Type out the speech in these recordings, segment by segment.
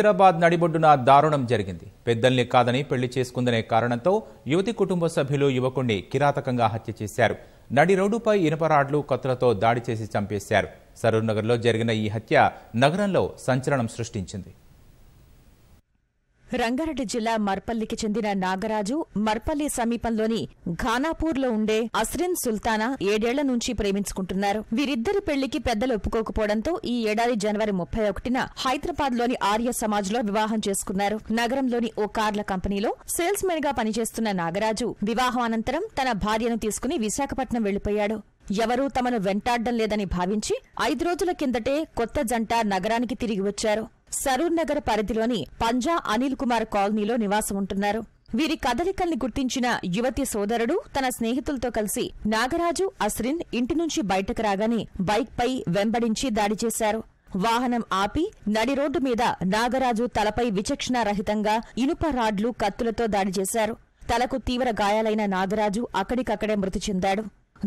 హైదరాబాద్ నడిబొడ్డున దారుణం జరిగింది పెద్దల్ని కాదని పెళ్లి చేసుకుందనే కారణంతో యువతి కుటుంబ సభ్యులు యువకుణ్ణి కిరాతకంగా హత్య చేశారు నడి రోడ్డుపై ఇనుపరాడ్లు కత్తులతో దాడి చేసి చంపేశారు సరూర్ నగర్లో జరిగిన ఈ హత్య నగరంలో సంచలనం సృష్టించింది రంగారెడ్డి జిల్లా మర్పల్లికి చెందిన నాగరాజు మర్పల్లి సమీపంలోని ఘానాపూర్లో ఉండే అస్రిన్ సుల్తానా ఏడేళ్ల నుంచి ప్రేమించుకుంటున్నారు వీరిద్దరి పెళ్లికి పెద్దలు ఒప్పుకోకపోవడంతో ఈ ఏడాది జనవరి ముప్పై ఒకటిన హైదరాబాద్లోని ఆర్య సమాజ్లో వివాహం చేసుకున్నారు నగరంలోని ఓ కార్ల కంపెనీలో సేల్స్ మెన్ గా పనిచేస్తున్న నాగరాజు వివాహం అనంతరం తన భార్యను తీసుకుని విశాఖపట్నం వెళ్లిపోయాడు ఎవరూ తమను వెంటాడడం లేదని భావించి ఐదు రోజుల కిందటే కొత్త జంట నగరానికి తిరిగి వచ్చారు సరూర్ నగర్ పరిధిలోని పంజా అనిల్ కుమార్ కాలనీలో నివాసం ఉంటున్నారు వీరి కదలికల్ని గుర్తించిన యువతి సోదరుడు తన స్నేహితులతో కలిసి నాగరాజు అశ్రిన్ ఇంటి నుంచి బయటకు రాగానే బైక్పై వెంబడించి దాడి చేశారు వాహనం ఆపి నడి రోడ్డు మీద నాగరాజు తలపై విచక్షణారహితంగా ఇనుప రాడ్లు కత్తులతో దాడి చేశారు తలకు తీవ్ర గాయాలైన నాగరాజు అక్కడికక్కడే మృతి చెందాడు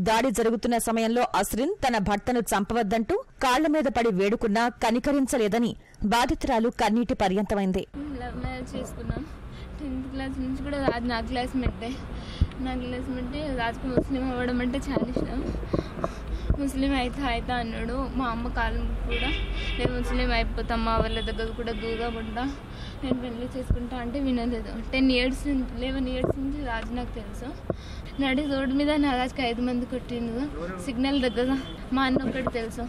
దాడి జరుగుతున్న సమయంలో అశ్రిన్ తన భర్తను చంపవద్దంటూ కాళ్ల మీద పడి వేడుకున్నా కనికరించలేదని బాధితురాలు కన్నీటి పర్యంతమైంది చేసుకున్నాం టెన్త్ క్లాస్ నుంచి కూడా రాజు నా మెట్టే నా క్లాస్మేట్ రాజుకు ముస్లిం అవ్వడం అంటే చాలా ఇష్టం ముస్లిం అయితే అయితే అన్నాడు మా అమ్మ కాలం కూడా నేను ముస్లిం అయిపోతాం మా వాళ్ళ దగ్గర కూడా దూరం ఉంటా నేను పెళ్లి చేసుకుంటా అంటే వినలేదు టెన్ ఇయర్స్ లెవెన్ ఇయర్స్ నుంచి రాజు నాకు తెలుసు నడి రోడ్డు మీద నా రాజుకి ఐదు మంది కొట్టిండు సిగ్నల్ దగ్గర మా అన్న ఒకటి తెలుసు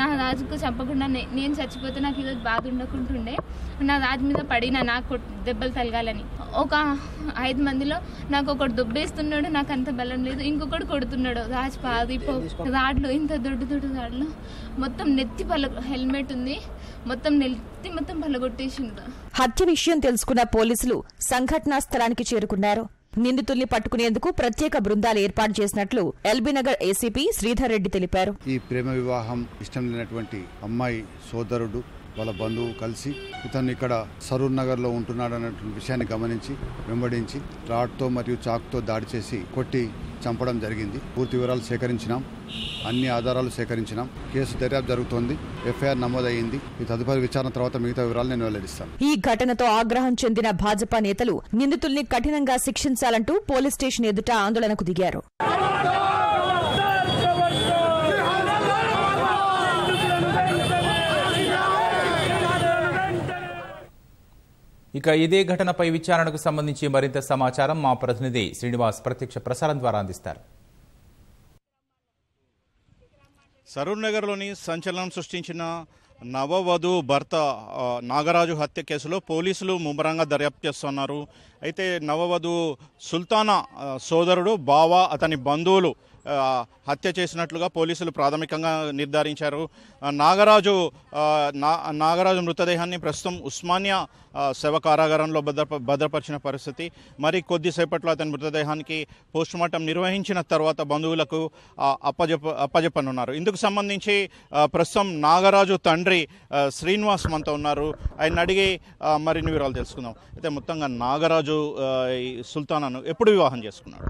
నా రాజుకు చంపకుండా నేను చచ్చిపోతే నాకు ఈరోజు బాధ ఉండకుంటుండే నా రాజు మీద పడిన నాకు దెబ్బలు తలగాలని ఒక ఐదు మందిలో నాకు ఒకడు దుబ్బేస్తున్నాడు నాకు అంత బలం లేదు ఇంకొకడు కొడుతున్నాడు రాజు పాదిపో రాడ్లు ఇంత దొడ్డు దొడ్డు రాడ్లు మొత్తం నెత్తి పల హెల్మెట్ ఉంది మొత్తం నిలిపి మొత్తం పలగొట్టేసిండ్రు హత్య విషయం తెలుసుకున్న పోలీసులు సంఘటనా స్థలానికి చేరుకున్నారు నిందితుల్ని పట్టుకునేందుకు ప్రత్యేక బృందాలు ఏర్పాటు చేసినట్లు ఎల్బీనగర్ ఏసీపీ శ్రీధర్ రెడ్డి తెలిపారు ఈ ప్రేమ వివాహం ఇష్టం లేనటువంటి అమ్మాయి సోదరుడు వాళ్ళ బంధువు కలిసి ఇతను ఇక్కడ సరూర్ నగర్లో ఉంటున్నాడు విషయాన్ని గమనించి వెంబడించి రాడ్తో మరియు చాక్తో దాడి చేసి కొట్టి చంపడం జరిగింది పూర్తి వివరాలు సేకరించినాం అన్ని ఆధారాలు సేకరించినాం కేసు దర్యాప్తు జరుగుతోంది ఎఫ్ఐఆర్ నమోదయ్యింది ఈ తదుపరి విచారణ తర్వాత మిగతా వివరాలు నేను వెల్లడిస్తాను ఈ ఘటనతో ఆగ్రహం చెందిన భాజపా నేతలు నిందితుల్ని కఠినంగా శిక్షించాలంటూ పోలీస్ స్టేషన్ ఎదుట ఆందోళనకు దిగారు ఇక ఇదే ఘటనపై విచారణకు సంబంధించి మరింత సమాచారం మా ప్రతినిధి శ్రీనివాస్ ప్రత్యక్ష ప్రసారం ద్వారా అందిస్తారు సరూర్ నగర్లోని సంచలనం సృష్టించిన నవవధు భర్త నాగరాజు హత్య కేసులో పోలీసులు ముమ్మరంగా దర్యాప్తు చేస్తున్నారు అయితే నవవధు సుల్తానా సోదరుడు బావా అతని బంధువులు హత్య చేసినట్లుగా పోలీసులు ప్రాథమికంగా నిర్ధారించారు నాగరాజు నాగరాజు మృతదేహాన్ని ప్రస్తుతం ఉస్మానియా శవ కారాగారంలో భద్రప భద్రపరిచిన పరిస్థితి మరి కొద్దిసేపట్లో అతని మృతదేహానికి పోస్టుమార్టం నిర్వహించిన తర్వాత బంధువులకు అప్పజెప్ప అప్పజెప్పనున్నారు ఇందుకు సంబంధించి ప్రస్తుతం నాగరాజు తండ్రి శ్రీనివాస్ మనతో ఉన్నారు ఆయన అడిగి మరిన్ని వివరాలు తెలుసుకుందాం అయితే మొత్తంగా నాగరాజు సుల్తానాను ఎప్పుడు వివాహం చేసుకున్నాడు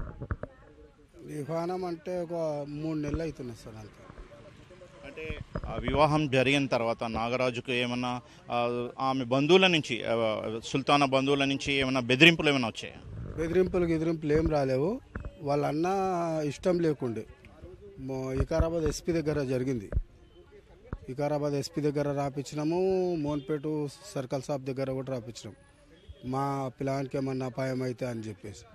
వివాహం అంటే ఒక మూడు నెలలు అవుతున్నాయి సార్ అంతే అంటే ఆ వివాహం జరిగిన తర్వాత నాగరాజుకు ఏమైనా ఆమె బంధువుల నుంచి సుల్తాన బంధువుల నుంచి ఏమైనా బెదిరింపులు ఏమైనా వచ్చాయా బెదిరింపులు గెదిరింపులు ఏం రాలేవు వాళ్ళ అన్న ఇష్టం లేకుండే వికారాబాద్ ఎస్పీ దగ్గర జరిగింది వికారాబాద్ ఎస్పీ దగ్గర రాపించినాము మోన్పేటు సర్కల్ షాప్ దగ్గర కూడా రాపించినాము మా పిల్లానికి ఏమన్నా అపాయం అయితే అని చెప్పేసి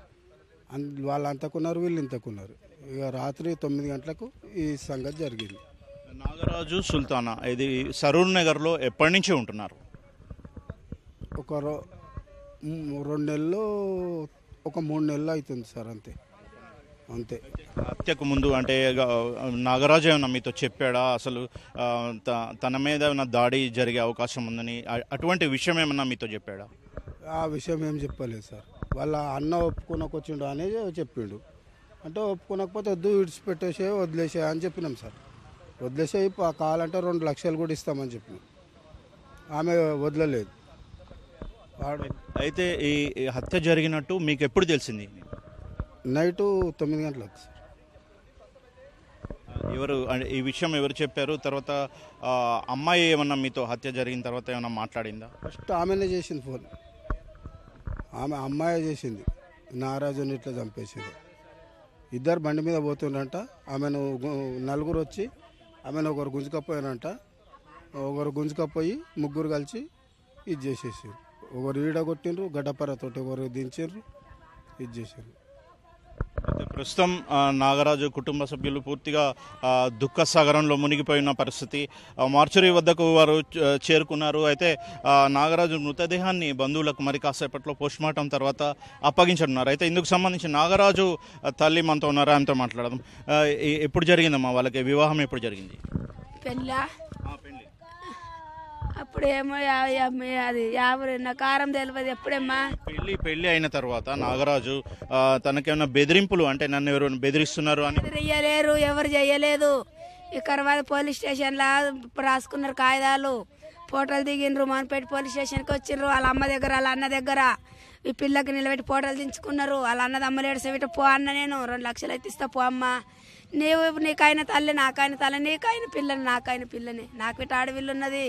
వాళ్ళు అంతకున్నారు వీళ్ళు ఇంతకున్నారు ఇక రాత్రి తొమ్మిది గంటలకు ఈ సంగతి జరిగింది నాగరాజు సుల్తానా ఇది సరూర్ నగర్లో ఎప్పటి నుంచి ఉంటున్నారు ఒక రెండు నెలలు ఒక మూడు నెలలు అవుతుంది సార్ అంతే అంతే హత్యకు ముందు అంటే నాగరాజు ఏమైనా మీతో చెప్పాడా అసలు తన మీద ఏమైనా దాడి జరిగే అవకాశం ఉందని అటువంటి విషయం ఏమన్నా మీతో చెప్పాడా ఆ విషయం ఏం చెప్పలేదు సార్ వాళ్ళ అన్న ఒప్పుకొనకు వచ్చిండు అనేది చెప్పిండు అంటే ఒప్పుకోనకపోతే వద్దు విడిచిపెట్టేసే వదిలేసే అని చెప్పినాం సార్ వదిలేసే కావాలంటే రెండు లక్షలు కూడా ఇస్తామని చెప్పి ఆమె వదలలేదు అయితే ఈ హత్య జరిగినట్టు మీకు ఎప్పుడు తెలిసింది నైటు తొమ్మిది గంటలకు సార్ ఎవరు ఈ విషయం ఎవరు చెప్పారు తర్వాత అమ్మాయి ఏమన్నా మీతో హత్య జరిగిన తర్వాత ఏమన్నా మాట్లాడిందా ఫస్ట్ ఆమెనే చేసింది ఫోన్ ఆమె అమ్మాయి చేసింది నారాజుని ఇట్లా చంపేసింది ఇద్దరు బండి మీద పోతుండంట ఆమెను నలుగురు వచ్చి ఆమెను ఒకరు గుంజుకపోయారంట ఒకరు గుంజుకపోయి ముగ్గురు కలిసి ఇది చేసేసారు ఒకరు ఈడ కొట్టిండ్రు గడ్డపరతోటి ఒకరు దించారు ఇది చేసారు ప్రస్తుతం నాగరాజు కుటుంబ సభ్యులు పూర్తిగా దుఃఖ సాగరంలో మునిగిపోయిన పరిస్థితి మార్చురీ వద్దకు వారు చేరుకున్నారు అయితే నాగరాజు మృతదేహాన్ని బంధువులకు మరి కాసేపట్లో పోస్ట్మార్టం తర్వాత అప్పగించనున్నారు అయితే ఇందుకు సంబంధించి నాగరాజు తల్లి మనతో ఉన్నారు ఆయనతో మాట్లాడదాం ఎప్పుడు జరిగిందమ్మా వాళ్ళకి వివాహం ఎప్పుడు జరిగింది పెళ్ళి అప్పుడేమో అది యాభై నా కారం తెలియదు ఎప్పుడేమ్మా పెళ్లి పెళ్లి అయిన తర్వాత నాగరాజు తనకేమైనా బెదిరింపులు అంటే నన్ను ఎవరు బెదిరిస్తున్నారు అని చెయ్యలేరు ఎవరు చేయలేదు వికారాబాద్ పోలీస్ స్టేషన్లో రాసుకున్నారు కాగితాలు ఫోటోలు దిగినరు మనపేట పోలీస్ స్టేషన్కి వచ్చిండ్రు వాళ్ళ అమ్మ దగ్గర వాళ్ళ అన్న దగ్గర ఈ పిల్లకి నిలబెట్టి ఫోటోలు దించుకున్నారు వాళ్ళ అన్నది అమ్మ లేడు సెవిట పో అన్న నేను రెండు లక్షలు అయితే ఇస్తా పో అమ్మ నీవు నీకైన తల్లి నాకైన తల్లి నీకైన పిల్లని నాకైన పిల్లని నాకు ఆడవిల్లు ఉన్నది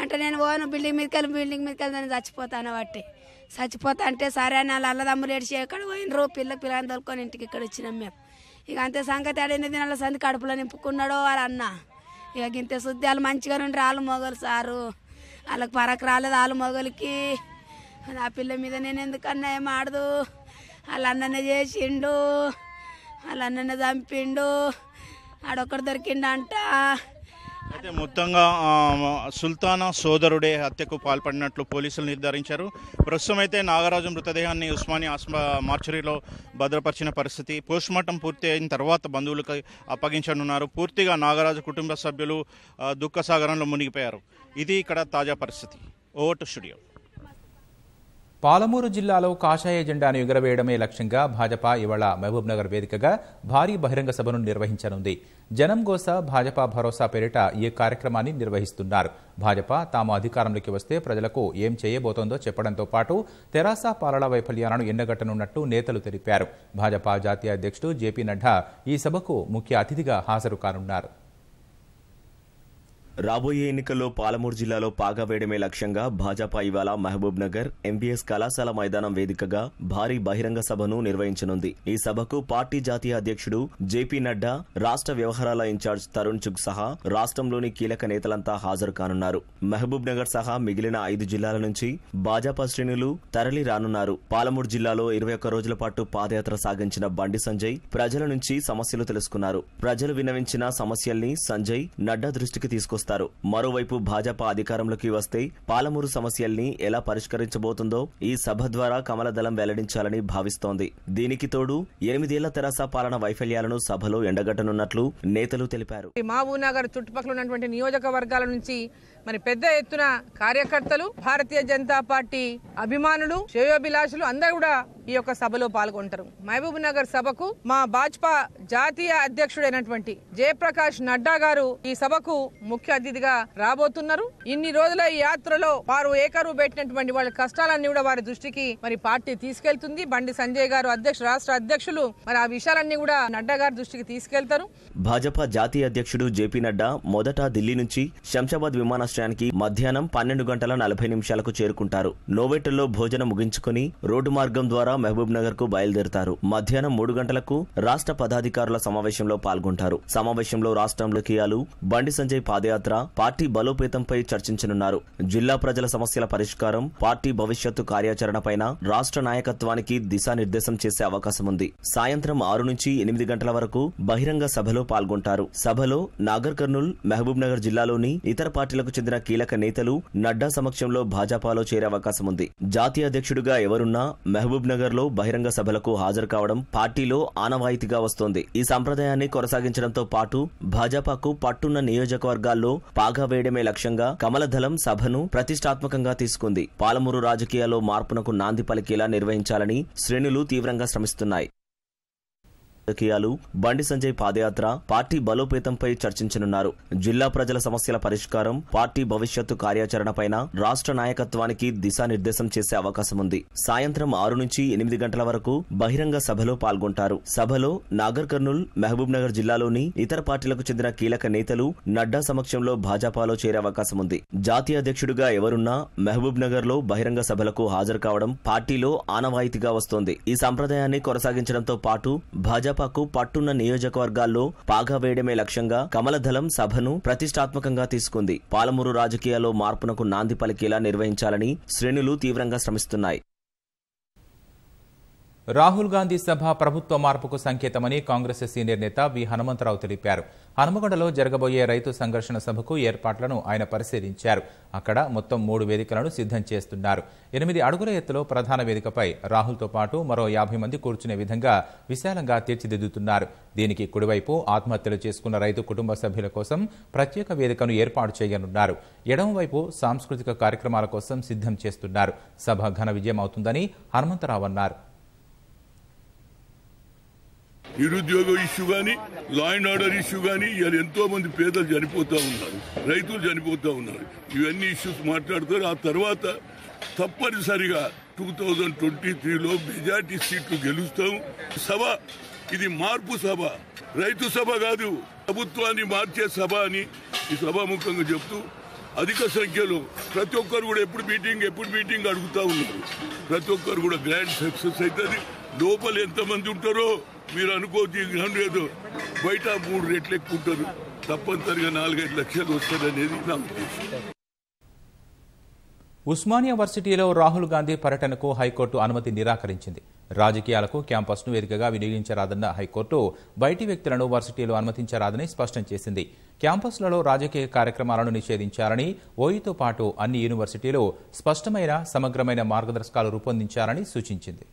అంటే నేను పోను బిల్డింగ్ మీదకి వెళ్ళి బిల్డింగ్ మీదకి వెళ్ళి నేను చచ్చిపోతాను బట్టి చచ్చిపోతా అంటే సరే అని వాళ్ళ అల్లదమ్ములు ఏడిచి ఎక్కడ పోయినరు పిల్ల పిల్లని తొలుకొని ఇంటికి ఇక్కడ వచ్చినాం మేము ఇక అంతే సంగతి ఆడ ఎన్ని సంది కడుపులో నింపుకున్నాడో వారు అన్న ఇక ఇంత శుద్ధి వాళ్ళు మంచిగా ఉండి వాళ్ళు మొగలు సారు వాళ్ళకి పరకు రాలేదు వాళ్ళు మొగలికి ఆ పిల్ల మీద నేను ఎందుకన్నా ఏం ఆడదు వాళ్ళ అన్ననే చేసిండు వాళ్ళ అన్ననే చంపిండు ఆడొక్కడు అంటా అయితే మొత్తంగా సుల్తానా సోదరుడే హత్యకు పాల్పడినట్లు పోలీసులు నిర్ధారించారు ప్రస్తుతం అయితే నాగరాజు మృతదేహాన్ని ఉస్మాని ఆస్మా మార్చరీలో భద్రపరిచిన పరిస్థితి పోస్టుమార్టం పూర్తి అయిన తర్వాత బంధువులకు అప్పగించనున్నారు పూర్తిగా నాగరాజు కుటుంబ సభ్యులు దుఃఖసాగరంలో మునిగిపోయారు ఇది ఇక్కడ తాజా పరిస్థితి ఓవర్ టు స్టూడియో పాలమూరు జిల్లాలో కాషాయ జెండాను ఎగురవేయడమే లక్ష్యంగా భాజపా ఇవాళ మహబూబ్నగర్ వేదికగా భారీ బహిరంగ సభను నిర్వహించనుంది జనం గోస భాజపా భరోసా పేరిట ఈ కార్యక్రమాన్ని నిర్వహిస్తున్నారు భాజపా తాము అధికారంలోకి వస్తే ప్రజలకు ఏం చేయబోతోందో చెప్పడంతో పాటు తెరాస పాలన వైఫల్యాలను ఎండగట్టనున్నట్టు నేతలు తెలిపారు భాజపా జాతీయ అధ్యక్షుడు జేపీ నడ్డా ఈ సభకు ముఖ్య అతిథిగా హాజరు కానున్నారు రాబోయే ఎన్నికల్లో పాలమూరు జిల్లాలో పాగా వేయడమే లక్ష్యంగా భాజపా ఇవాళ మహబూబ్ నగర్ ఎంబీఎస్ కళాశాల మైదానం వేదికగా భారీ బహిరంగ సభను నిర్వహించనుంది ఈ సభకు పార్టీ జాతీయ అధ్యక్షుడు జేపీ నడ్డా రాష్ట్ర వ్యవహారాల ఇన్ఛార్జ్ తరుణ్ చుగ్ సహా రాష్ట్రంలోని కీలక నేతలంతా హాజరు కానున్నారు మహబూబ్ నగర్ సహా మిగిలిన ఐదు జిల్లాల నుంచి భాజపా శ్రేణులు తరలి రానున్నారు పాలమూరు జిల్లాలో ఇరవై ఒక్క రోజుల పాటు పాదయాత్ర సాగించిన బండి సంజయ్ ప్రజల నుంచి సమస్యలు తెలుసుకున్నారు ప్రజలు విన్నవించిన సమస్యల్ని సంజయ్ నడ్డా దృష్టికి తీసుకొస్తారు చేస్తారు మరోవైపు భాజపా అధికారంలోకి వస్తే పాలమూరు సమస్యల్ని ఎలా పరిష్కరించబోతుందో ఈ సభ ద్వారా కమలదళం వెల్లడించాలని భావిస్తోంది దీనికి తోడు ఎనిమిదేళ్ల తెరాస పాలన వైఫల్యాలను సభలో ఎండగట్టనున్నట్లు నేతలు తెలిపారు నగర్ చుట్టుపక్కల ఉన్నటువంటి నియోజకవర్గాల నుంచి మరి పెద్ద ఎత్తున కార్యకర్తలు భారతీయ జనతా పార్టీ అభిమానులు శ్రేయోభిలాషులు అందరూ కూడా ఈ యొక్క సభలో పాల్గొంటారు మహబూబ్ నగర్ సభకు మా భాజపా జాతీయ అధ్యక్షుడైనటువంటి జయప్రకాష్ నడ్డా గారు ఈ సభకు ముఖ్య అతిథిగా రాబోతున్నారు ఇన్ని రోజుల ఈ యాత్రలో వారు ఏకరువు పెట్టినటువంటి వాళ్ళ కష్టాలన్నీ కూడా వారి దృష్టికి మరి పార్టీ తీసుకెళ్తుంది బండి సంజయ్ గారు అధ్యక్షుడు రాష్ట్ర అధ్యక్షులు మరి ఆ విషయాలన్నీ కూడా నడ్డా గారి దృష్టికి తీసుకెళ్తారు భాజపా జాతీయ అధ్యక్షుడు జేపీ నడ్డా మొదట ఢిల్లీ నుంచి శంషాబాద్ విమానాశ్రయం లక్ష్యానికి మధ్యాహ్నం పన్నెండు గంటల నలభై నిమిషాలకు చేరుకుంటారు నోవెటల్లో భోజనం ముగించుకుని రోడ్డు మార్గం ద్వారా మహబూబ్ నగర్ కు బయలుదేరుతారు మధ్యాహ్నం మూడు గంటలకు రాష్ట్ర పదాధికారుల సమావేశంలో పాల్గొంటారు సమావేశంలో రాష్ట్రంలో కియాలు బండి సంజయ్ పాదయాత్ర పార్టీ బలోపేతంపై చర్చించనున్నారు జిల్లా ప్రజల సమస్యల పరిష్కారం పార్టీ భవిష్యత్తు కార్యాచరణపైన రాష్ట్ర నాయకత్వానికి దిశానిర్దేశం చేసే అవకాశం ఉంది సాయంత్రం ఆరు నుంచి ఎనిమిది గంటల వరకు బహిరంగ సభలో పాల్గొంటారు సభలో నాగర్ కర్నూల్ మహబూబ్ నగర్ జిల్లాలోని ఇతర పార్టీలకు చెందిన కీలక నేతలు నడ్డా సమక్షంలో భాజపాలో చేరే అవకాశం ఉంది జాతీయ అధ్యక్షుడిగా ఎవరున్నా మహబూబ్ నగర్ లో బహిరంగ సభలకు హాజరు కావడం పార్టీలో ఆనవాయితీగా వస్తోంది ఈ సంప్రదాయాన్ని కొనసాగించడంతో పాటు భాజపాకు పట్టున్న నియోజకవర్గాల్లో పాగా వేయడమే లక్ష్యంగా కమలదళం సభను ప్రతిష్టాత్మకంగా తీసుకుంది పాలమూరు రాజకీయాల్లో మార్పునకు నాంది పలికేలా నిర్వహించాలని శ్రేణులు తీవ్రంగా శ్రమిస్తున్నాయి రాజకీయాలు బండి సంజయ్ పాదయాత్ర పార్టీ బలోపేతంపై చర్చించనున్నారు జిల్లా ప్రజల సమస్యల పరిష్కారం పార్టీ భవిష్యత్తు కార్యాచరణపైన రాష్ట్ర నాయకత్వానికి దిశానిర్దేశం చేసే అవకాశం ఉంది సాయంత్రం ఆరు నుంచి ఎనిమిది గంటల వరకు బహిరంగ సభలో పాల్గొంటారు సభలో నాగర్ కర్నూల్ మహబూబ్ నగర్ జిల్లాలోని ఇతర పార్టీలకు చెందిన కీలక నేతలు నడ్డా సమక్షంలో భాజపాలో చేరే అవకాశం ఉంది జాతీయ అధ్యక్షుడిగా ఎవరున్నా మహబూబ్ నగర్ లో బహిరంగ సభలకు హాజరు కావడం పార్టీలో ఆనవాయితీగా వస్తోంది ఈ సంప్రదాయాన్ని కొనసాగించడంతో పాటు భాజపా భాజపాకు పట్టున్న నియోజకవర్గాల్లో పాగా వేయడమే లక్ష్యంగా కమలదళం సభను ప్రతిష్టాత్మకంగా తీసుకుంది పాలమూరు రాజకీయాల్లో మార్పునకు నాంది పలికేలా నిర్వహించాలని శ్రేణులు తీవ్రంగా శ్రమిస్తున్నాయి రాహుల్ గాంధీ సభ ప్రభుత్వ మార్పుకు సంకేతమని కాంగ్రెస్ సీనియర్ నేత వి హనుమంతరావు తెలిపారు హనుమగొండలో జరగబోయే రైతు సంఘర్షణ సభకు ఏర్పాట్లను ఆయన పరిశీలించారు అక్కడ మొత్తం మూడు వేదికలను సిద్ధం చేస్తున్నారు ఎనిమిది అడుగుల ఎత్తులో ప్రధాన వేదికపై రాహుల్తో పాటు మరో యాభై మంది కూర్చునే విధంగా విశాలంగా తీర్చిదిద్దుతున్నారు దీనికి కుడివైపు ఆత్మహత్యలు చేసుకున్న రైతు కుటుంబ సభ్యుల కోసం ప్రత్యేక వేదికను ఏర్పాటు చేయనున్నారు ఎడమవైపు సాంస్కృతిక కార్యక్రమాల కోసం సిద్ధం చేస్తున్నారు సభ ఘన విజయం అవుతుందని హనుమంతరావు అన్నారు నిరుద్యోగ ఇష్యూ కానీ లా అండ్ ఆర్డర్ ఇష్యూ కానీ ఇవాళ ఎంతో మంది పేదలు చనిపోతూ ఉన్నారు రైతులు చనిపోతూ ఉన్నారు ఇవన్నీ ఇష్యూస్ మాట్లాడతారు ఆ తర్వాత తప్పనిసరిగా టూ థౌజండ్ ట్వంటీ త్రీలో మెజార్టీ సీట్లు గెలుస్తాం సభ ఇది మార్పు సభ రైతు సభ కాదు ప్రభుత్వాన్ని మార్చే సభ అని ఈ సభాముఖంగా చెప్తూ అధిక సంఖ్యలో ప్రతి ఒక్కరు కూడా ఎప్పుడు మీటింగ్ ఎప్పుడు మీటింగ్ అడుగుతూ ఉన్నారు ప్రతి ఒక్కరు కూడా గ్రాండ్ సక్సెస్ అవుతుంది లోపల ఎంతమంది ఉంటారో మీరు అనుకోవచ్చు గ్రహం లేదు బయట మూడు రెట్లు ఎక్కువ ఉంటారు తప్పనిసరిగా నాలుగైదు లక్షలు వస్తారనేది నా ఉద్దేశం ఉస్మానియా వర్సిటీలో రాహుల్ గాంధీ పర్యటనకు హైకోర్టు అనుమతి నిరాకరించింది రాజకీయాలకు క్యాంపస్ను వేదికగా వినియోగించరాదన్న హైకోర్టు బయటి వ్యక్తులను వర్సిటీలో అనుమతించరాదని స్పష్టం చేసింది క్యాంపస్లలో రాజకీయ కార్యక్రమాలను నిషేధించాలని ఓయితో పాటు అన్ని యూనివర్సిటీలు స్పష్టమైన సమగ్రమైన మార్గదర్శకాలు రూపొందించాలని సూచించింది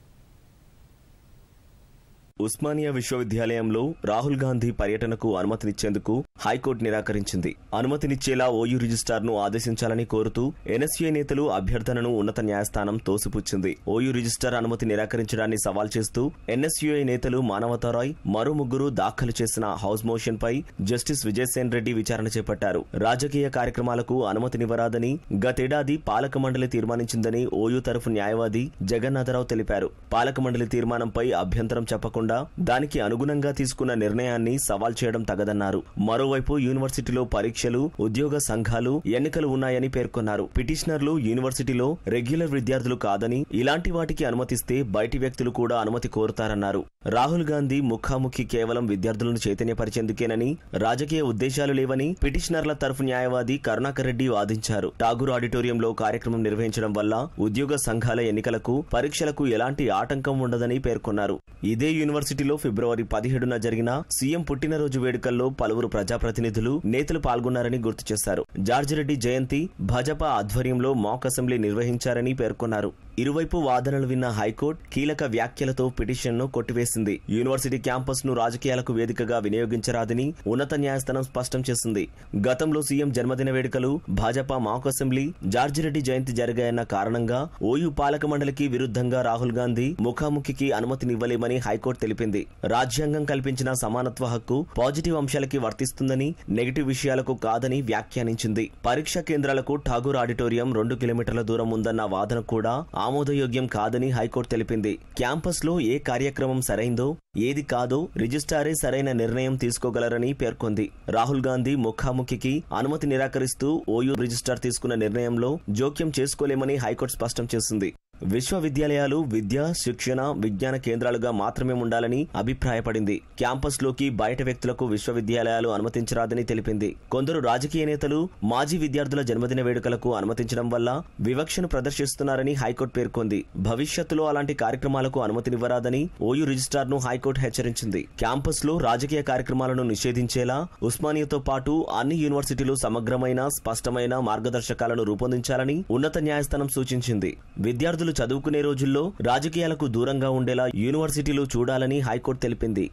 ఉస్మానియా విశ్వవిద్యాలయంలో రాహుల్ గాంధీ పర్యటనకు అనుమతినిచ్చేందుకు హైకోర్టు నిరాకరించింది అనుమతినిచ్చేలా ఓయూ రిజిస్టార్ను ఆదేశించాలని కోరుతూ ఎన్ఎస్యూఐ నేతలు అభ్యర్థనను ఉన్నత న్యాయస్థానం తోసిపుచ్చింది ఓయూ రిజిస్టార్ అనుమతి నిరాకరించడాన్ని సవాల్ చేస్తూ ఎన్ఎస్యూఐ నేతలు మానవతారాయ్ మరో ముగ్గురు దాఖలు చేసిన హౌస్ మోషన్పై జస్టిస్ విజయసేన్ రెడ్డి విచారణ చేపట్టారు రాజకీయ కార్యక్రమాలకు అనుమతినివ్వరాదని గతేడాది పాలక మండలి తీర్మానించిందని ఓయూ తరఫు న్యాయవాది జగన్నాథరావు తెలిపారు పాలక మండలి తీర్మానంపై అభ్యంతరం చెప్పకుండా దానికి అనుగుణంగా తీసుకున్న నిర్ణయాన్ని సవాల్ చేయడం తగదన్నారు మరో మరోవైపు యూనివర్సిటీలో పరీక్షలు ఉద్యోగ సంఘాలు ఎన్నికలు ఉన్నాయని పేర్కొన్నారు పిటిషనర్లు యూనివర్సిటీలో రెగ్యులర్ విద్యార్థులు కాదని ఇలాంటి వాటికి అనుమతిస్తే బయటి వ్యక్తులు కూడా అనుమతి కోరుతారన్నారు రాహుల్ గాంధీ ముఖాముఖి కేవలం విద్యార్థులను చైతన్యపరిచేందుకేనని రాజకీయ ఉద్దేశాలు లేవని పిటిషనర్ల తరఫు న్యాయవాది కరుణాకర్ రెడ్డి వాదించారు ఠాగూర్ ఆడిటోరియంలో కార్యక్రమం నిర్వహించడం వల్ల ఉద్యోగ సంఘాల ఎన్నికలకు పరీక్షలకు ఎలాంటి ఆటంకం ఉండదని పేర్కొన్నారు ఇదే యూనివర్సిటీలో ఫిబ్రవరి పదిహేడున జరిగిన సీఎం పుట్టినరోజు వేడుకల్లో పలువురు ప్రజా ప్రతినిధులు నేతలు పాల్గొన్నారని గుర్తు చేశారు జార్జిరెడ్డి జయంతి భాజపా ఆధ్వర్యంలో మాక్ అసెంబ్లీ నిర్వహించారని పేర్కొన్నారు ఇరువైపు వాదనలు విన్న హైకోర్టు కీలక వ్యాఖ్యలతో పిటిషన్ను కొట్టివేసింది యూనివర్సిటీ క్యాంపస్ ను రాజకీయాలకు వేదికగా వినియోగించరాదని ఉన్నత న్యాయస్థానం స్పష్టం చేసింది గతంలో సీఎం జన్మదిన వేడుకలు భాజపా మాక్ అసెంబ్లీ జార్జిరెడ్డి జయంతి జరిగాయన్న కారణంగా ఓయూ పాలక మండలికి విరుద్ధంగా రాహుల్ గాంధీ ముఖాముఖికి అనుమతినివ్వలేమని హైకోర్టు తెలిపింది రాజ్యాంగం కల్పించిన సమానత్వ హక్కు పాజిటివ్ అంశాలకి వర్తిస్తుంది చేస్తుందని నెగిటివ్ విషయాలకు కాదని వ్యాఖ్యానించింది పరీక్ష కేంద్రాలకు ఠాగూర్ ఆడిటోరియం రెండు కిలోమీటర్ల దూరం ఉందన్న వాదన కూడా ఆమోదయోగ్యం కాదని హైకోర్టు తెలిపింది క్యాంపస్లో ఏ కార్యక్రమం సరైందో ఏది కాదో రిజిస్టారే సరైన నిర్ణయం తీసుకోగలరని పేర్కొంది రాహుల్ గాంధీ ముఖాముఖికి అనుమతి నిరాకరిస్తూ ఓయూ రిజిస్టార్ తీసుకున్న నిర్ణయంలో జోక్యం చేసుకోలేమని హైకోర్టు స్పష్టం చేసింది విశ్వవిద్యాలయాలు విద్య శిక్షణ విజ్ఞాన కేంద్రాలుగా మాత్రమే ఉండాలని అభిప్రాయపడింది క్యాంపస్లోకి బయట వ్యక్తులకు విశ్వవిద్యాలయాలు అనుమతించరాదని తెలిపింది కొందరు రాజకీయ నేతలు మాజీ విద్యార్థుల జన్మదిన వేడుకలకు అనుమతించడం వల్ల వివక్షను ప్రదర్శిస్తున్నారని హైకోర్టు పేర్కొంది భవిష్యత్తులో అలాంటి కార్యక్రమాలకు అనుమతినివ్వరాదని ఓయూ రిజిస్టార్ను హైకోర్టు హెచ్చరించింది క్యాంపస్లో రాజకీయ కార్యక్రమాలను నిషేధించేలా ఉస్మానియాతో పాటు అన్ని యూనివర్సిటీలు సమగ్రమైన స్పష్టమైన మార్గదర్శకాలను రూపొందించాలని ఉన్నత న్యాయస్థానం సూచించింది విద్యార్థులు విద్యార్థులు చదువుకునే రోజుల్లో రాజకీయాలకు దూరంగా ఉండేలా యూనివర్సిటీలు చూడాలని హైకోర్టు తెలిపింది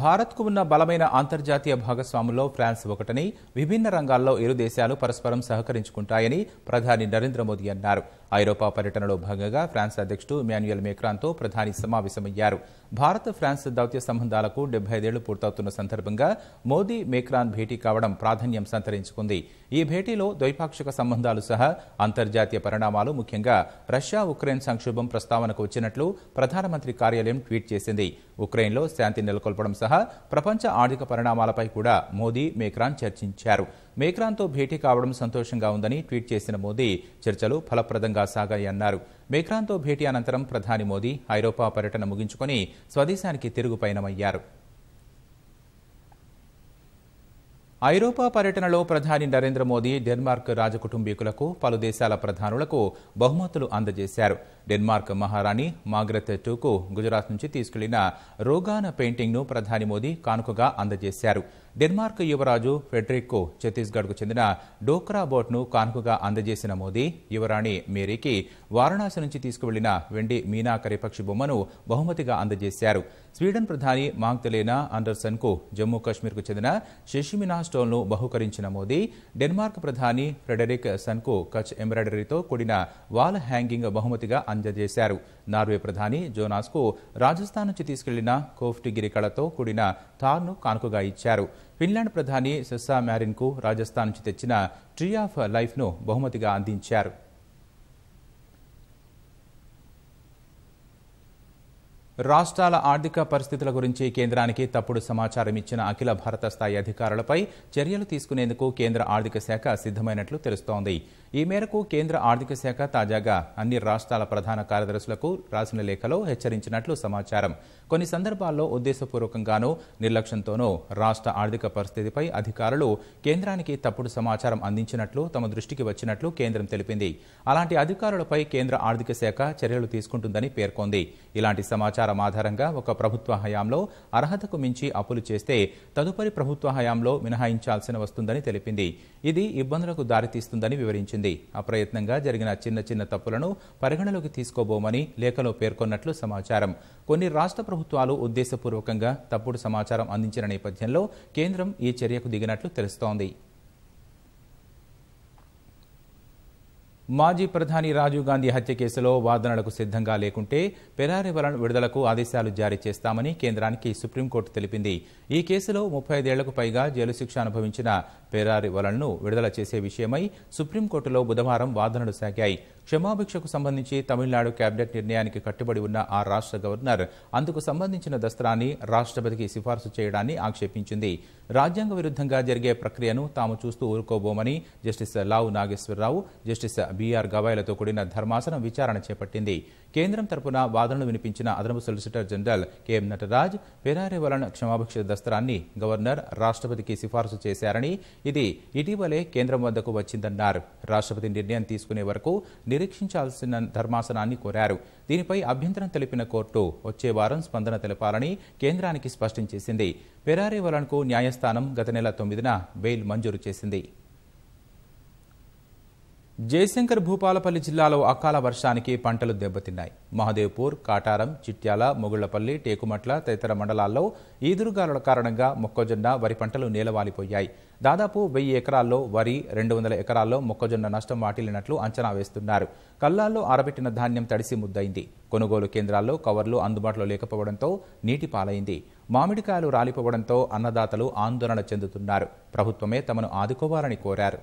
భారత్కు ఉన్న బలమైన అంతర్జాతీయ భాగస్వాముల్లో ఫ్రాన్స్ ఒకటని విభిన్న రంగాల్లో ఇరు దేశాలు పరస్పరం సహకరించుకుంటాయని ప్రధాని నరేంద్ర మోదీ అన్నారు ఐరోపా పర్యటనలో భాగంగా ఫ్రాన్స్ అధ్యక్షుడు మాన్యుయల్ మేక్రాన్తో ప్రధాని సమావేశమయ్యారు భారత్ ఫ్రాన్స్ దౌత్య సంబంధాలకు డెబ్బై ఐదేళ్లు పూర్తవుతున్న సందర్భంగా మోదీ మేక్రాన్ భేటీ కావడం ప్రాధాన్యం సంతరించుకుంది ఈ భేటీలో ద్వైపాక్షిక సంబంధాలు సహా అంతర్జాతీయ పరిణామాలు ముఖ్యంగా రష్యా ఉక్రెయిన్ సంక్షోభం ప్రస్తావనకు వచ్చినట్లు ప్రధానమంత్రి కార్యాలయం ట్వీట్ చేసింది ఉక్రెయిన్లో శాంతి నెలకొల్పడం సహా ప్రపంచ ఆర్థిక పరిణామాలపై కూడా మోదీ మేక్రాన్ చర్చించారు మేక్రాన్తో భేటీ కావడం సంతోషంగా ఉందని ట్వీట్ చేసిన మోదీ చర్చలు ఫలప్రదంగా సాగాయన్నారు మేక్రాన్తో భేటీ అనంతరం ప్రధాని మోదీ ఐరోపా పర్యటన ముగించుకొని స్వదేశానికి తిరుగు పయనమయ్యారు ఐరోపా పర్యటనలో ప్రధాని నరేంద్ర మోదీ డెన్మార్క్ రాజకుటుంబీకులకు పలు దేశాల ప్రధానులకు బహుమతులు అందజేశారు డెన్మార్క్ మహారాణి మాగ్రెత్ టూకు గుజరాత్ నుంచి తీసుకెళ్లిన రోగాన పెయింటింగ్ను ప్రధాని మోదీ కానుకగా అందజేశారు డెన్మార్క్ యువరాజు ఫెడరిక్కు ఛత్తీస్గఢ్కు చెందిన డోక్రా బోట్ను కానుకగా అందజేసిన మోదీ యువరాణి మేరీకి వారణాసి నుంచి తీసుకువెళ్లిన వెండి మీనా కరిపక్షి బొమ్మను బహుమతిగా అందజేశారు స్వీడన్ ప్రధాని మాంగ్తలేనా అండర్సన్కు జమ్మూ కాశ్మీర్కు చెందిన షెషిమినా స్టోల్ను బహుకరించిన మోదీ డెన్మార్క్ ప్రధాని ఫ్రెడరిక్ సన్కు కచ్ ఎంబ్రాయిడరీతో కూడిన వాల్ హ్యాంగింగ్ బహుమతిగా అందజేశారు నార్వే ప్రధాని జోనాస్కు రాజస్థాన్ నుంచి తీసుకెళ్లిన కోఫ్టిగిరి కళతో కూడిన థార్ను కానుకగా ఇచ్చారు ఫిన్లాండ్ ప్రధాని సెస్సా మ్యారిన్కు రాజస్థాన్ నుంచి తెచ్చిన ట్రీ ఆఫ్ లైఫ్ను బహుమతిగా అందించారు రాష్ట్రాల ఆర్థిక పరిస్థితుల గురించి కేంద్రానికి తప్పుడు సమాచారం ఇచ్చిన అఖిల భారత స్థాయి అధికారులపై చర్యలు తీసుకునేందుకు కేంద్ర ఆర్థిక శాఖ సిద్ధమైనట్లు తెలుస్తోంది ఈ మేరకు కేంద్ర ఆర్థిక శాఖ తాజాగా అన్ని రాష్ట్రాల ప్రధాన కార్యదర్శులకు రాసిన లేఖలో హెచ్చరించినట్లు సమాచారం కొన్ని సందర్భాల్లో ఉద్దేశపూర్వకంగానూ నిర్లక్ష్యంతోనూ రాష్ట్ర ఆర్థిక పరిస్థితిపై అధికారులు కేంద్రానికి తప్పుడు సమాచారం అందించినట్లు తమ దృష్టికి వచ్చినట్లు కేంద్రం తెలిపింది అలాంటి అధికారులపై కేంద్ర ఆర్థిక శాఖ చర్యలు తీసుకుంటుందని పేర్కొంది ఇలాంటి సమాచారం ఆధారంగా ఒక ప్రభుత్వ హయాంలో అర్హతకు మించి అప్పులు చేస్తే తదుపరి ప్రభుత్వ హయాంలో మినహాయించాల్సిన వస్తుందని తెలిపింది ఇది ఇబ్బందులకు దారితీస్తుందని వివరించింది చెప్పింది అప్రయత్నంగా జరిగిన చిన్న చిన్న తప్పులను పరిగణలోకి తీసుకోబోమని లేఖలో పేర్కొన్నట్లు సమాచారం కొన్ని రాష్ట్ర ప్రభుత్వాలు ఉద్దేశపూర్వకంగా తప్పుడు సమాచారం అందించిన నేపథ్యంలో కేంద్రం ఈ చర్యకు దిగినట్లు తెలుస్తోంది మాజీ ప్రధాని రాజీవ్ గాంధీ హత్య కేసులో వాదనలకు సిద్ధంగా లేకుంటే పెరారివలన విడుదలకు ఆదేశాలు జారీ చేస్తామని కేంద్రానికి సుప్రీంకోర్టు తెలిపింది ఈ కేసులో ముప్పై ఐదేళ్లకు పైగా జైలు శిక్ష అనుభవించిన పెరారివలన్ను విడుదల చేసే విషయమై సుప్రీంకోర్టులో బుధవారం వాదనలు సాగాయి క్షమాభిక్షకు సంబంధించి తమిళనాడు కేబినెట్ నిర్ణయానికి కట్టుబడి ఉన్న ఆ రాష్ట్ర గవర్నర్ అందుకు సంబంధించిన దస్త్రాన్ని రాష్ట్రపతికి సిఫార్సు చేయడాన్ని ఆక్షేపించింది రాజ్యాంగ విరుద్ధంగా జరిగే ప్రక్రియను తాము చూస్తూ ఊరుకోబోమని justice Lavu Nageswara Rao justice BR గవాయ్లతో కూడిన ధర్మాసనం విచారణ చేపట్టింది కేంద్రం తరపున వాదనలు వినిపించిన అదనపు solicitor general KM Nataraj Perarivalan క్షమాభిక్ష దస్తరాన్ని గవర్నర్ రాష్ట్రపతికి సిఫార్సు చేశారని ఇది ఇటీవలే కేంద్రం వద్దకు వచ్చిందన్నారు రాష్ట్రపతి నిర్ణయం తీసుకునే వరకు నిరీక్షించాల్సిన ధర్మాసనాన్ని కోరారు దీనిపై అభ్యంతరం తెలిపిన కోర్టు వచ్చే వారం స్పందన తెలపాలని కేంద్రానికి స్పష్టం చేసింది పెరారేవలన్కు న్యాయస్థానం గత నెల తొమ్మిదిన బెయిల్ మంజూరు చేసింది జయశంకర్ భూపాలపల్లి జిల్లాలో అకాల వర్షానికి పంటలు దెబ్బతిన్నాయి మహదేవ్పూర్ కాటారం చిట్యాల మొగుళ్లపల్లి టేకుమట్ల తదితర మండలాల్లో ఈదురుగాలుల కారణంగా మొక్కజొన్న వరి పంటలు నేలవాలిపోయాయి దాదాపు వెయ్యి ఎకరాల్లో వరి రెండు వందల ఎకరాల్లో మొక్కజొన్న నష్టం వాటిల్లినట్లు అంచనా వేస్తున్నారు కల్లాల్లో ఆరబెట్టిన ధాన్యం తడిసి ముద్దయింది కొనుగోలు కేంద్రాల్లో కవర్లు అందుబాటులో లేకపోవడంతో నీటి పాలైంది మామిడికాయలు రాలిపోవడంతో అన్నదాతలు ఆందోళన చెందుతున్నారు ప్రభుత్వమే తమను ఆదుకోవాలని కోరారు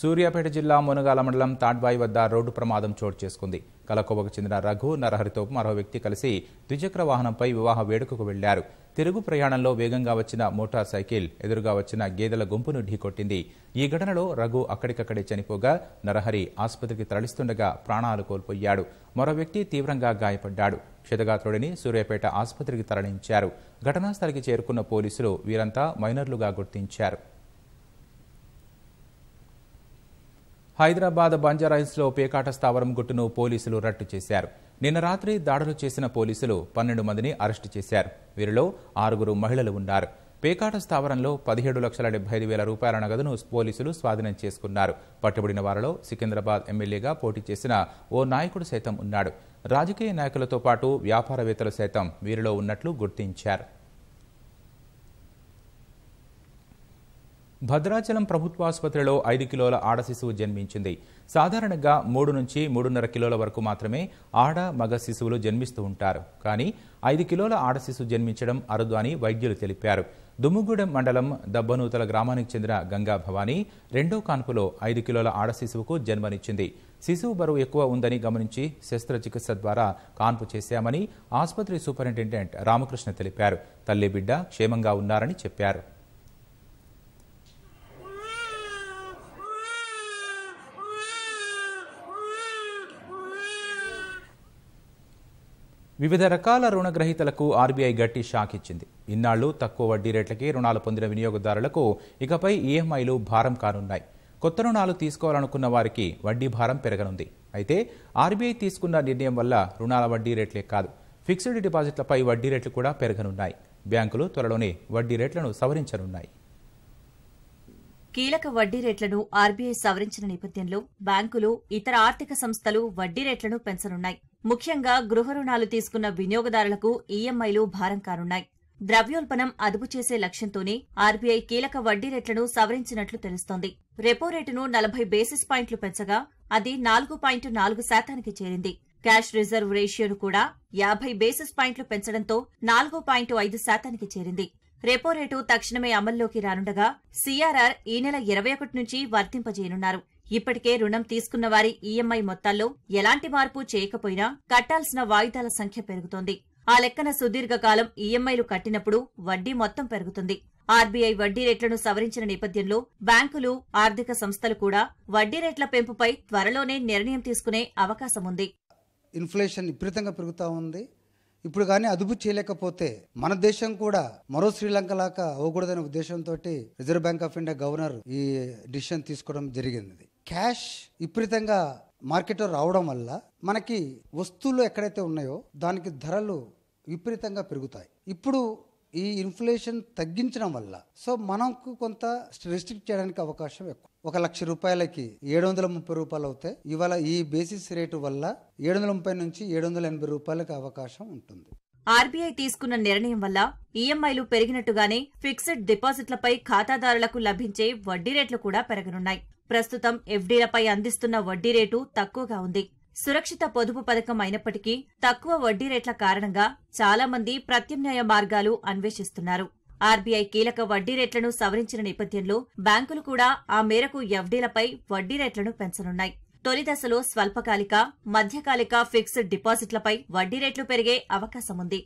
సూర్యాపేట జిల్లా మునగాల మండలం తాడ్బాయి వద్ద రోడ్డు ప్రమాదం చోటు చేసుకుంది కలకోవకు చెందిన రఘు నరహరితో మరో వ్యక్తి కలిసి ద్విచక్ర వాహనంపై వివాహ వేడుకకు వెళ్లారు తిరుగు ప్రయాణంలో వేగంగా వచ్చిన మోటార్ సైకిల్ ఎదురుగా వచ్చిన గేదెల గుంపును ఢీకొట్టింది ఈ ఘటనలో రఘు అక్కడికక్కడే చనిపోగా నరహరి ఆసుపత్రికి తరలిస్తుండగా ప్రాణాలు కోల్పోయాడు మరో వ్యక్తి తీవ్రంగా గాయపడ్డాడు క్షతగాత్రుడిని సూర్యాపేట ఆసుపత్రికి తరలించారు ఘటనా స్థలికి చేరుకున్న పోలీసులు వీరంతా మైనర్లుగా గుర్తించారు హైదరాబాద్ బంజారాహిల్స్లో పేకాట స్థావరం గుట్టును పోలీసులు రట్టు చేశారు నిన్న రాత్రి దాడులు చేసిన పోలీసులు పన్నెండు మందిని అరెస్టు చేశారు వీరిలో ఆరుగురు మహిళలు ఉన్నారు పేకాట స్థావరంలో పదిహేడు లక్షల డెబ్బై ఐదు వేల రూపాయల నగదును పోలీసులు స్వాధీనం చేసుకున్నారు పట్టుబడిన వారిలో సికింద్రాబాద్ ఎమ్మెల్యేగా పోటీ చేసిన ఓ నాయకుడు సైతం ఉన్నాడు రాజకీయ నాయకులతో పాటు వ్యాపారవేత్తలు సైతం వీరిలో ఉన్నట్లు గుర్తించారు భద్రాచలం ప్రభుత్వాసుపత్రిలో ఐదు కిలోల ఆడ శిశువు జన్మించింది సాధారణంగా మూడు నుంచి మూడున్నర కిలోల వరకు మాత్రమే ఆడ మగ శిశువులు జన్మిస్తూ ఉంటారు కానీ ఐదు కిలోల ఆడ శిశువు జన్మించడం అరుదు అని వైద్యులు తెలిపారు దుమ్ముగూడెం మండలం దబ్బనూతల గ్రామానికి చెందిన గంగా భవానీ రెండో కాన్పులో ఐదు కిలోల ఆడ శిశువుకు జన్మనిచ్చింది శిశువు బరువు ఎక్కువ ఉందని గమనించి శస్త్రచికిత్స ద్వారా కాన్పు చేశామని ఆసుపత్రి సూపరింటెండెంట్ రామకృష్ణ తెలిపారు తల్లి బిడ్డ క్షేమంగా ఉన్నారని చెప్పారు వివిధ రకాల రుణగ్రహీతలకు ఆర్బీఐ గట్టి షాక్ ఇచ్చింది ఇన్నాళ్లు తక్కువ వడ్డీ రేట్లకే రుణాలు పొందిన వినియోగదారులకు ఇకపై ఈఎంఐలు భారం కానున్నాయి కొత్త రుణాలు తీసుకోవాలనుకున్న వారికి వడ్డీ భారం పెరగనుంది అయితే ఆర్బీఐ తీసుకున్న నిర్ణయం వల్ల రుణాల వడ్డీ రేట్లే కాదు ఫిక్స్డ్ డిపాజిట్లపై వడ్డీ రేట్లు కూడా పెరగనున్నాయి బ్యాంకులు త్వరలోనే వడ్డీ రేట్లను సవరించనున్నాయి కీలక వడ్డీ రేట్లను ఆర్బీఐ సవరించిన నేపథ్యంలో బ్యాంకులు ఇతర ఆర్థిక సంస్థలు వడ్డీ రేట్లను పెంచనున్నాయి ముఖ్యంగా గృహ రుణాలు తీసుకున్న వినియోగదారులకు ఈఎంఐలు భారం కానున్నాయి ద్రవ్యోల్బణం అదుపు చేసే లక్ష్యంతోనే ఆర్బీఐ కీలక వడ్డీ రేట్లను సవరించినట్లు తెలుస్తోంది రెపో రేటును నలభై బేసిస్ పాయింట్లు పెంచగా అది నాలుగు పాయింట్ నాలుగు శాతానికి చేరింది క్యాష్ రిజర్వ్ రేషియోను కూడా యాభై బేసిస్ పాయింట్లు పెంచడంతో నాలుగు పాయింట్ ఐదు శాతానికి చేరింది రెపో రేటు తక్షణమే అమల్లోకి రానుండగా సీఆర్ఆర్ ఈ నెల ఇరవై ఒకటి నుంచి వర్తింపజేయనున్నారు ఇప్పటికే రుణం తీసుకున్న వారి ఈఎంఐ మొత్తాల్లో ఎలాంటి మార్పు చేయకపోయినా కట్టాల్సిన వాయిదాల సంఖ్య పెరుగుతోంది ఆ లెక్కన సుదీర్ఘకాలం ఈఎంఐలు కట్టినప్పుడు వడ్డీ మొత్తం పెరుగుతుంది ఆర్బీఐ వడ్డీ రేట్లను సవరించిన నేపథ్యంలో బ్యాంకులు ఆర్థిక సంస్థలు కూడా వడ్డీ రేట్ల పెంపుపై త్వరలోనే నిర్ణయం తీసుకునే అవకాశం ఉంది ఇన్ఫ్లేషన్ విపరీతంగా పెరుగుతూ ఉంది ఇప్పుడు కానీ అదుపు చేయలేకపోతే మన దేశం కూడా మరో శ్రీలంక లాగా అవ్వకూడదనే ఉద్దేశంతో reserve bank of India governor ఈ డిసిషన్ తీసుకోవడం జరిగింది క్యాష్ విపరీతంగా మార్కెట్లో రావడం వల్ల మనకి వస్తువులు ఎక్కడైతే ఉన్నాయో దానికి ధరలు విపరీతంగా పెరుగుతాయి ఇప్పుడు ఈ ఇన్ఫ్లేషన్ తగ్గించడం వల్ల సో మనకు కొంత రెస్ట్రిక్ట్ చేయడానికి అవకాశం ఎక్కువ ఒక లక్ష రూపాయలకి ఏడు వందల ముప్పై రూపాయలు అవుతాయి ఇవాళ ఈ బేసిస్ రేటు వల్ల ఏడు వందల ముప్పై నుంచి ఏడు వందల ఎనభై రూపాయలకు అవకాశం ఉంటుంది ఆర్బీఐ తీసుకున్న నిర్ణయం వల్ల ఈఎంఐలు పెరిగినట్టుగానే ఫిక్స్డ్ డిపాజిట్లపై ఖాతాదారులకు లభించే వడ్డీ రేట్లు కూడా పెరగనున్నాయి ప్రస్తుతం ఎఫ్డీలపై అందిస్తున్న వడ్డీ రేటు తక్కువగా ఉంది సురక్షిత పొదుపు పథకం అయినప్పటికీ తక్కువ వడ్డీ రేట్ల కారణంగా చాలా మంది ప్రత్యామ్నాయ మార్గాలు అన్వేషిస్తున్నారు ఆర్బీఐ కీలక వడ్డీ రేట్లను సవరించిన నేపథ్యంలో బ్యాంకులు కూడా ఆ మేరకు ఎఫ్డీలపై వడ్డీ రేట్లను పెంచనున్నాయి తొలి దశలో స్వల్పకాలిక మధ్యకాలిక ఫిక్స్డ్ డిపాజిట్లపై వడ్డీ రేట్లు పెరిగే అవకాశం ఉంది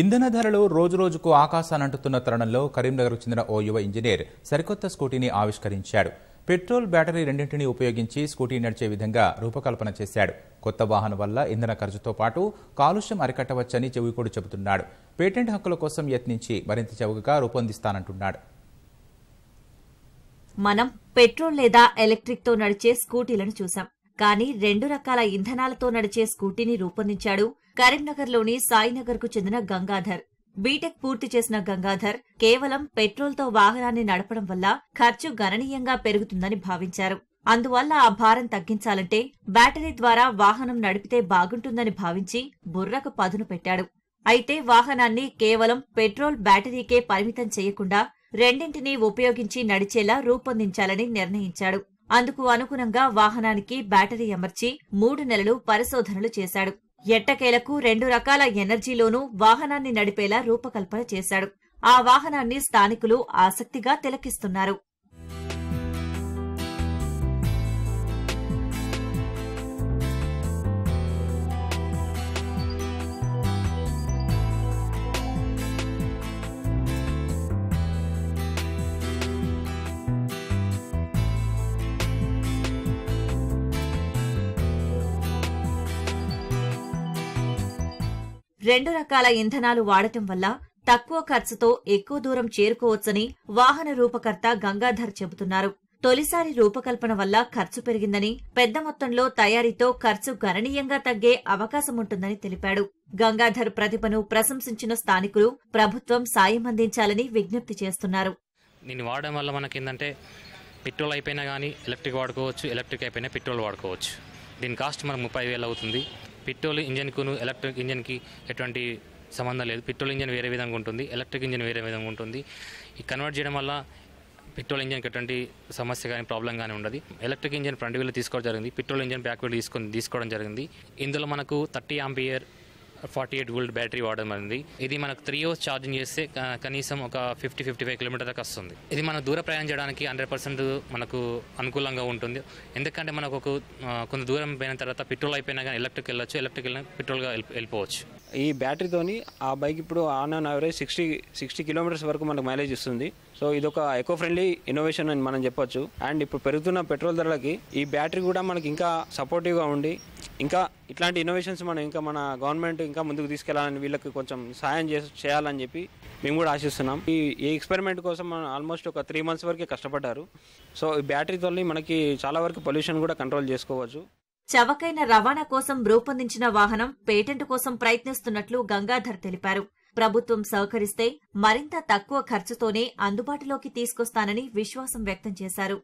ఇంధన ధరలు రోజురోజుకు ఆకాశానంటుతున్న తరుణంలో కరీంనగర్కు చెందిన ఓ యువ ఇంజనీర్ సరికొత్త స్కూటీని ఆవిష్కరించాడు పెట్రోల్ బ్యాటరీ రెండింటినీ ఉపయోగించి స్కూటీ నడిచే విధంగా రూపకల్పన చేశాడు కొత్త వాహనం వల్ల ఇంధన ఖర్చుతో పాటు కాలుష్యం అరికట్టవచ్చని చెవికోడు చెబుతున్నాడు పేటెంట్ హక్కుల కోసం యత్నించి మరింత చౌకగా రూపొందిస్తానంటున్నాడు మనం పెట్రోల్ లేదా ఎలక్ట్రిక్తో నడిచే స్కూటీలను చూశాం కానీ రెండు రకాల ఇంధనాలతో నడిచే స్కూటీని రూపొందించాడు కరీంనగర్లోని కు చెందిన గంగాధర్ బీటెక్ పూర్తి చేసిన గంగాధర్ కేవలం పెట్రోల్తో వాహనాన్ని నడపడం వల్ల ఖర్చు గణనీయంగా పెరుగుతుందని భావించారు అందువల్ల ఆ భారం తగ్గించాలంటే బ్యాటరీ ద్వారా వాహనం నడిపితే బాగుంటుందని భావించి బుర్రకు పదును పెట్టాడు అయితే వాహనాన్ని కేవలం పెట్రోల్ బ్యాటరీకే పరిమితం చేయకుండా రెండింటినీ ఉపయోగించి నడిచేలా రూపొందించాలని నిర్ణయించాడు అందుకు అనుగుణంగా వాహనానికి బ్యాటరీ అమర్చి మూడు నెలలు పరిశోధనలు చేశాడు ఎట్టకేలకు రెండు రకాల ఎనర్జీలోనూ వాహనాన్ని నడిపేలా రూపకల్పన చేశాడు ఆ వాహనాన్ని స్థానికులు ఆసక్తిగా తిలకిస్తున్నారు రెండు రకాల ఇంధనాలు వాడటం వల్ల తక్కువ ఖర్చుతో ఎక్కువ దూరం చేరుకోవచ్చని వాహన రూపకర్త గంగాధర్ చెబుతున్నారు తొలిసారి రూపకల్పన వల్ల ఖర్చు పెరిగిందని పెద్ద మొత్తంలో తయారీతో ఖర్చు గణనీయంగా తగ్గే అవకాశముంటుందని తెలిపాడు గంగాధర్ ప్రతిభను ప్రశంసించిన స్థానికులు ప్రభుత్వం సాయం అందించాలని విజ్ఞప్తి చేస్తున్నారు నేను వాడడం వల్ల మనకి ఏంటంటే పెట్రోల్ అయిపోయినా కానీ ఎలక్ట్రిక్ వాడుకోవచ్చు ఎలక్ట్రిక్ అయిపోయినా పెట్రోల్ వాడుకోవచ్చు దీని కాస్ట్ మనకు ముప్పై వేలు అవుతుంది పెట్రోల్ ఇంజిన్కును ఎలక్ట్రిక్ ఇంజన్కి ఎటువంటి సంబంధం లేదు పెట్రోల్ ఇంజన్ వేరే విధంగా ఉంటుంది ఎలక్ట్రిక్ ఇంజన్ వేరే విధంగా ఉంటుంది ఈ కన్వర్ట్ చేయడం వల్ల పెట్రోల్ ఇంజిన్కి ఎటువంటి సమస్య కానీ ప్రాబ్లం కానీ ఉండదు ఎలక్ట్రిక్ ఇంజన్ ఫ్రంట్ వీల్ తీసుకోవడం జరిగింది పెట్రోల్ ఇంజన్ బ్యాక్ వీల్ తీసుకొని తీసుకోవడం జరిగింది ఇందులో మనకు thirty ampere forty eight volt battery వాడడం అనేది ఇది మనకు త్రీ అవర్స్ ఛార్జింగ్ చేస్తే కనీసం ఒక ఫిఫ్టీ ఫిఫ్టీ ఫైవ్ కిలోమీటర్ దాకా వస్తుంది ఇది మనం దూర ప్రయాణం చేయడానికి హండ్రెడ్ పర్సెంట్ మనకు అనుకూలంగా ఉంటుంది ఎందుకంటే మనకు కొంత దూరం పోయిన తర్వాత పెట్రోల్ అయిపోయినా కానీ ఎలక్ట్రిక్ వెళ్ళొచ్చు ఎలక్ట్రిక్ వెళ్ళిన పెట్రోల్గా వెళ్ళిపోవచ్చు ఈ బ్యాటరీతోని ఆ బైక్ ఇప్పుడు on an average sixty sixty kilometres వరకు మనకు మైలేజ్ ఇస్తుంది సో ఇది ఒక ఎకో ఫ్రెండ్లీ ఇన్నోవేషన్ అని మనం చెప్పొచ్చు అండ్ ఇప్పుడు పెరుగుతున్న పెట్రోల్ ధరలకి ఈ బ్యాటరీ కూడా మనకి ఇంకా సపోర్టివ్గా ఉండి ఇంకా ఇట్లాంటి ఇన్నోవేషన్స్ మనం ఇంకా మన గవర్నమెంట్ ఇంకా ముందుకు తీసుకెళ్లాలని వీళ్ళకి కొంచెం సాయం చేసి చేయాలని చెప్పి మేము కూడా ఆశిస్తున్నాం ఈ ఈ ఎక్స్పెరిమెంట్ కోసం మనం ఆల్మోస్ట్ ఒక త్రీ మంత్స్ వరకే కష్టపడ్డారు సో ఈ బ్యాటరీతో మనకి చాలా వరకు పొల్యూషన్ కూడా కంట్రోల్ చేసుకోవచ్చు చవకైన రవాణా కోసం రూపొందించిన వాహనం పేటెంట్ కోసం ప్రయత్నిస్తున్నట్లు గంగాధర్ తెలిపారు ప్రభుత్వం సహకరిస్తే మరింత తక్కువ ఖర్చుతోనే అందుబాటులోకి తీసుకొస్తానని విశ్వాసం వ్యక్తం చేశారు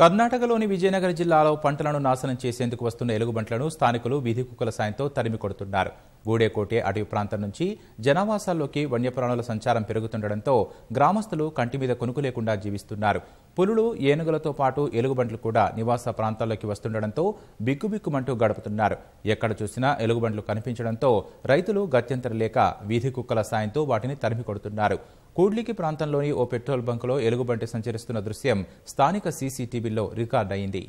కర్ణాటకలోని విజయనగర జిల్లాలో పంటలను నాశనం చేసేందుకు వస్తున్న ఎలుగుబంట్లను స్థానికులు వీధి కుక్కల సాయంతో తరిమి కొడుతున్నారు గూడేకోటే అటవీ ప్రాంతం నుంచి జనావాసాల్లోకి వన్యప్రాణుల సంచారం పెరుగుతుండటంతో గ్రామస్తులు కంటి మీద కొనుకు లేకుండా జీవిస్తున్నారు పులులు ఏనుగులతో పాటు ఎలుగుబంట్లు కూడా నివాస ప్రాంతాల్లోకి వస్తుండటంతో బిక్కుబిక్కుమంటూ గడుపుతున్నారు ఎక్కడ చూసినా ఎలుగుబంట్లు కనిపించడంతో రైతులు గత్యంతర లేక వీధి కుక్కల సాయంతో వాటిని తరిమి కొడుతున్నారు కూడ్లికి ప్రాంతంలోని ఓ పెట్రోల్ బంకులో ఎలుగుబంటి సంచరిస్తున్న దృశ్యం స్థానిక సీసీటీవీలో రికార్డయింది